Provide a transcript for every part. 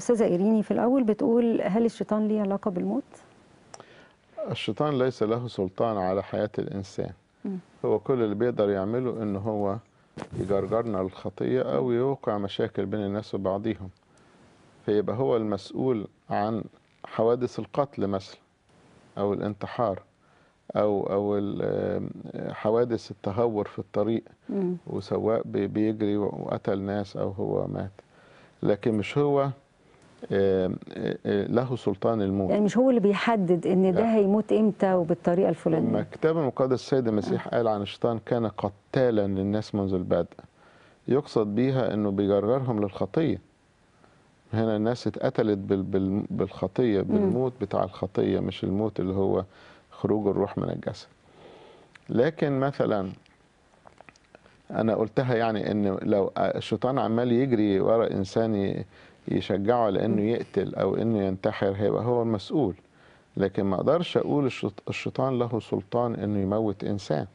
الأستاذة إيريني في الأول بتقول هل الشيطان ليه علاقة بالموت؟ الشيطان ليس له سلطان على حياة الإنسان م. هو كل اللي بيقدر يعمله إن هو يجرجرنا للخطية أو يوقع مشاكل بين الناس وبعضيهم فيبقى هو المسؤول عن حوادث القتل مثلا أو الانتحار أو أو حوادث التهور في الطريق وسواء وسواق بيجري وقتل ناس أو هو مات لكن مش هو آه، آه، آه، له سلطان الموت يعني مش هو اللي بيحدد ان ده هيموت امتى وبالطريقه الفلانيه الكتاب المقدس السيد المسيح قال عن الشيطان كان قتالا للناس منذ البدء يقصد بيها انه بيجررهم للخطيه هنا الناس اتقتلت بالخطيه بالموت بتاع الخطيه مش الموت اللي هو خروج الروح من الجسد لكن مثلا انا قلتها يعني ان لو الشيطان عمال يجري ورا انسان يشجعه على انه يقتل او انه ينتحر هيبقى هو المسؤول لكن ما اقدرش اقول الشيطان له سلطان انه يموت انسان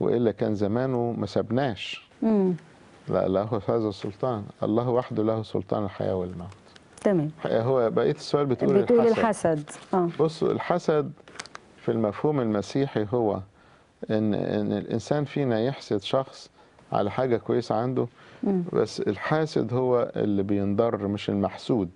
والا كان زمانه ما سبناش لا له هذا السلطان الله وحده له سلطان الحياه والموت تمام هو بقيه السؤال بتقول, بتقول الحسد, الحسد. آه. بصوا الحسد في المفهوم المسيحي هو ان ان الانسان فينا يحسد شخص على حاجه كويسه عنده بس الحاسد هو اللي بينضر مش المحسود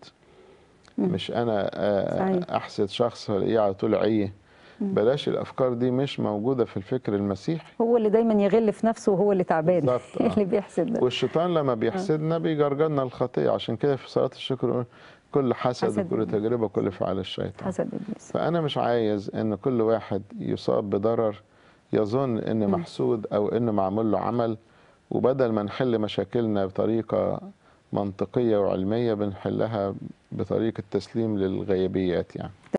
مش انا آه، آه، احسد شخص ايه على طول عيه بلاش الافكار دي مش موجوده في الفكر المسيحي هو اللي دايما يغل في نفسه وهو اللي تعبان اللي بيحسد ده. والشيطان لما بيحسدنا آه. بيجرجلنا الخطيه عشان كده في صلاه الشكر كل حسد, حسد وكل تجربه كل فعل الشيطان حسد فانا مش عايز ان كل واحد يصاب بضرر يظن ان محسود او ان معمول له عمل وبدل ما نحل مشاكلنا بطريقة منطقية وعلمية بنحلها بطريقة تسليم للغيبيات يعني